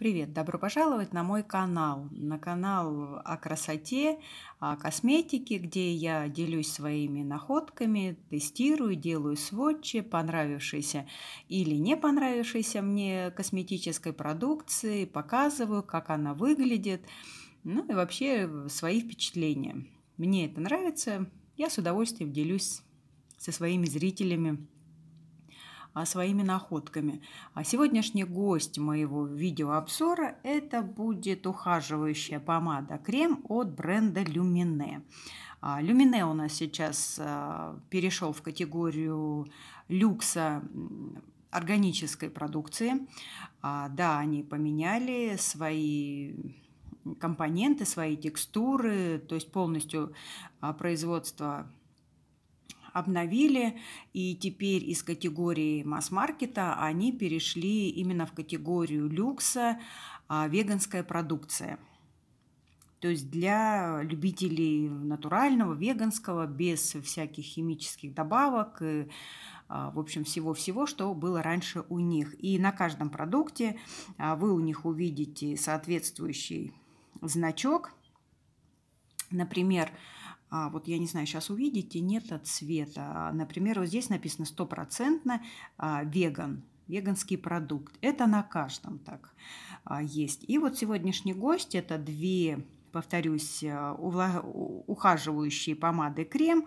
Привет, добро пожаловать на мой канал, на канал о красоте, о косметике, где я делюсь своими находками, тестирую, делаю сводчи, понравившиеся или не понравившиеся мне косметической продукции, показываю, как она выглядит, ну и вообще свои впечатления. Мне это нравится, я с удовольствием делюсь со своими зрителями а, своими находками. А сегодняшний гость моего видеообзора – это будет ухаживающая помада крем от бренда Люмине. А, Люмине у нас сейчас а, перешел в категорию люкса органической продукции. Да, они поменяли свои компоненты, свои текстуры, то есть полностью производство обновили, и теперь из категории масс-маркета они перешли именно в категорию люкса а, веганская продукция. То есть для любителей натурального, веганского, без всяких химических добавок, и, а, в общем, всего-всего, что было раньше у них. И на каждом продукте а, вы у них увидите соответствующий значок. Например, а, вот я не знаю, сейчас увидите, нет цвета. А, например, вот здесь написано стопроцентно а, веган, веганский продукт. Это на каждом так есть. И вот сегодняшний гость – это две, повторюсь, ухаживающие помады крем.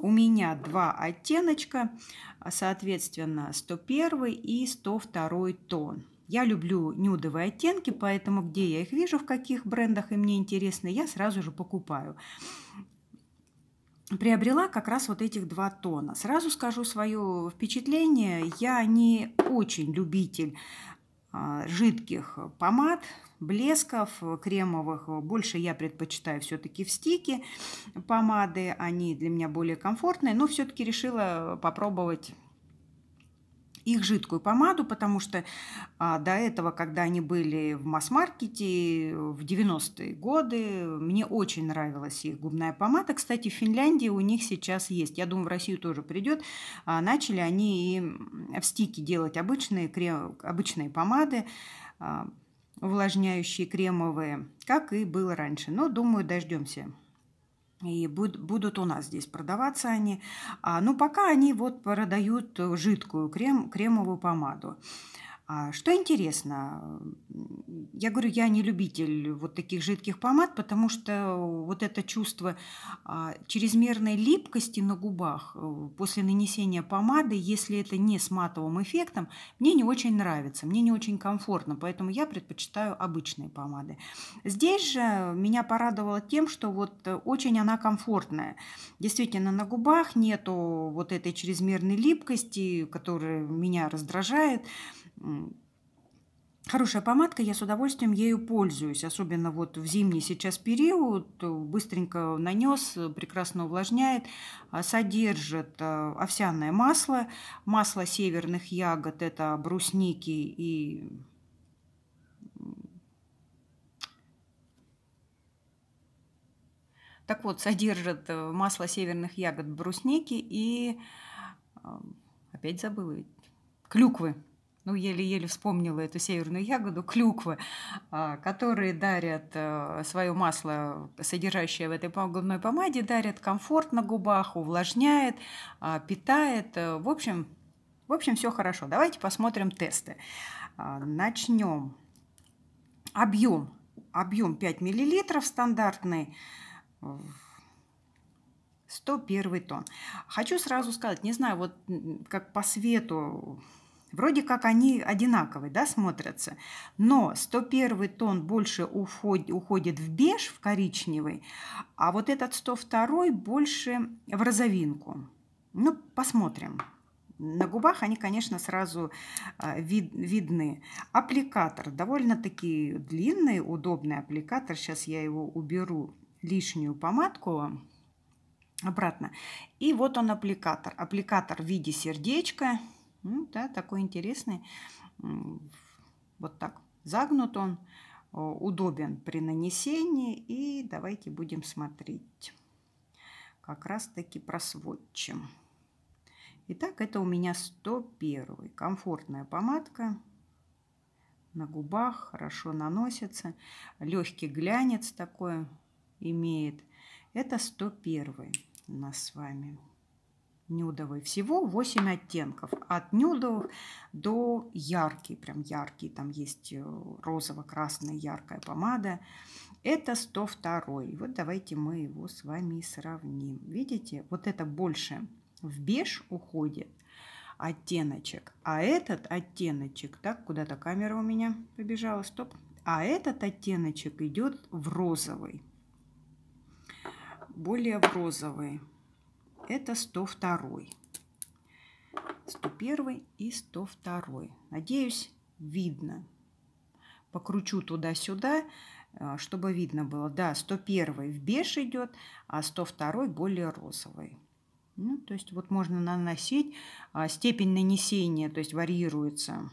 У меня два оттеночка, соответственно, 101 и 102 тон. Я люблю нюдовые оттенки, поэтому где я их вижу, в каких брендах и мне интересно, я сразу же покупаю. Приобрела как раз вот этих два тона. Сразу скажу свое впечатление. Я не очень любитель а, жидких помад, блесков, кремовых. Больше я предпочитаю все-таки в стике помады. Они для меня более комфортные, но все-таки решила попробовать их жидкую помаду, потому что а, до этого, когда они были в масс-маркете в 90-е годы, мне очень нравилась их губная помада. Кстати, в Финляндии у них сейчас есть. Я думаю, в Россию тоже придет. А, начали они и в стике делать обычные, крем, обычные помады. А, увлажняющие кремовые, как и было раньше. Но, думаю, дождемся и будут у нас здесь продаваться они. А, ну, пока они вот продают жидкую крем, кремовую помаду. А что интересно, я говорю, я не любитель вот таких жидких помад, потому что вот это чувство а, чрезмерной липкости на губах э, после нанесения помады, если это не с матовым эффектом, мне не очень нравится, мне не очень комфортно, поэтому я предпочитаю обычные помады. Здесь же меня порадовало тем, что вот очень она комфортная. Действительно, на губах нету вот этой чрезмерной липкости, которая меня раздражает. Хорошая помадка, я с удовольствием ею пользуюсь, особенно вот в зимний сейчас период. Быстренько нанес, прекрасно увлажняет, а, содержит а, овсяное масло, масло северных ягод, это брусники и Так вот, содержит э, масло северных ягод брусники и, а, опять забыла, клюквы ну, еле-еле вспомнила эту северную ягоду, клюквы, а, которые дарят э, свое масло, содержащее в этой губной помаде, дарят комфорт на губах, увлажняет, а, питает. Э, в общем, в общем, все хорошо. Давайте посмотрим тесты. А, Начнем. Объем. Объем 5 мл стандартный. 101 тон. Хочу сразу сказать, не знаю, вот как по свету Вроде как они одинаковые, да, смотрятся. Но 101 тон больше уходит, уходит в беж, в коричневый, а вот этот 102 больше в розовинку. Ну, посмотрим. На губах они, конечно, сразу а, вид, видны. Аппликатор довольно-таки длинный, удобный аппликатор. Сейчас я его уберу, лишнюю помадку обратно. И вот он аппликатор. Аппликатор в виде сердечка. Ну, да, такой интересный. Вот так. Загнут он, э, удобен при нанесении. И давайте будем смотреть. Как раз-таки просводчим. Итак, это у меня 101. Комфортная помадка на губах, хорошо наносится. Легкий глянец такой имеет. Это 101 у нас с вами нюдовый. Всего 8 оттенков. От нюдовых до яркий, прям яркий. Там есть э, розово-красная яркая помада. Это 102. Вот давайте мы его с вами сравним. Видите, вот это больше в беж уходит оттеночек. А этот оттеночек, так, куда-то камера у меня побежала, стоп. А этот оттеночек идет в розовый. Более в розовый. Это 102. 101 и 102. Надеюсь, видно. Покручу туда-сюда, э, чтобы видно было. Да, 101 в беж идет, а 102 более розовый. Ну, то есть вот можно наносить. А, степень нанесения, то есть варьируется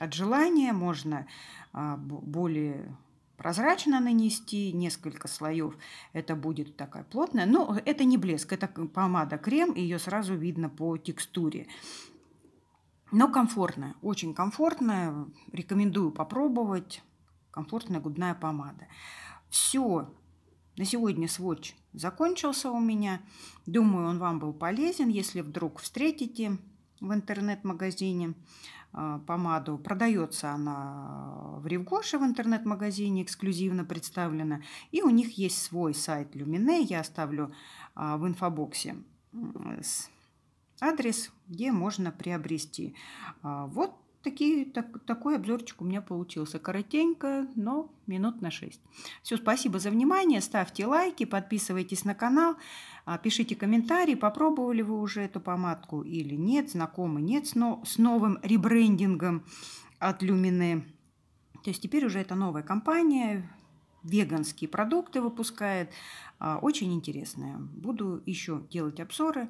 от желания. Можно а, более прозрачно нанести, несколько слоев это будет такая плотная. Но ну, это не блеск, это помада крем, ее сразу видно по текстуре. Но комфортная, очень комфортная. Рекомендую попробовать. Комфортная губная помада. Все. На сегодня сводч закончился у меня. Думаю, он вам был полезен. Если вдруг встретите в интернет-магазине а, помаду. Продается она в Ревгоше в интернет-магазине, эксклюзивно представлена. И у них есть свой сайт Люмине, я оставлю а, в инфобоксе адрес, где можно приобрести. А, вот такие, так, такой обзорчик у меня получился. Коротенько, но минут на 6. Все, спасибо за внимание. Ставьте лайки, подписывайтесь на канал, а, пишите комментарии, попробовали вы уже эту помадку или нет, знакомы, нет, но с новым ребрендингом от Люмины. То есть теперь уже это новая компания, веганские продукты выпускает. А, очень интересная. Буду еще делать обзоры.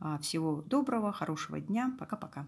А, всего доброго, хорошего дня. Пока-пока.